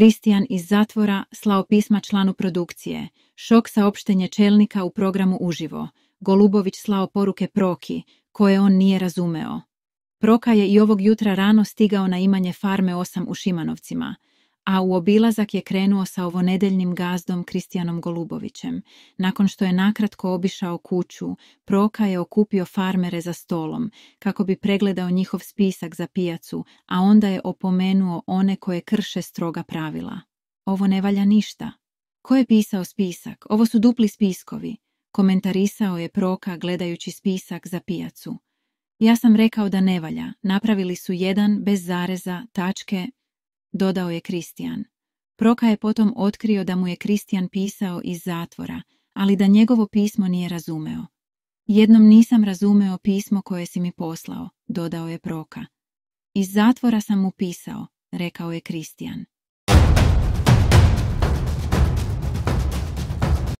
Kristijan iz zatvora slao pisma članu produkcije, šok saopštenje čelnika u programu Uživo, Golubović slao poruke Proki, koje on nije razumeo. Proka je i ovog jutra rano stigao na imanje farme 8 u Šimanovcima – a u obilazak je krenuo sa ovonedeljnim gazdom Kristijanom Golubovićem. Nakon što je nakratko obišao kuću, Proka je okupio farmere za stolom, kako bi pregledao njihov spisak za pijacu, a onda je opomenuo one koje krše stroga pravila. Ovo ne valja ništa. Ko je pisao spisak? Ovo su dupli spiskovi. Komentarisao je Proka gledajući spisak za pijacu. Ja sam rekao da ne valja. Napravili su jedan bez zareza, tačke, dodao je Kristijan. Proka je potom otkrio da mu je Kristijan pisao iz zatvora, ali da njegovo pismo nije razumeo. Jednom nisam razumeo pismo koje si mi poslao, dodao je Proka. Iz zatvora sam mu pisao, rekao je Kristijan.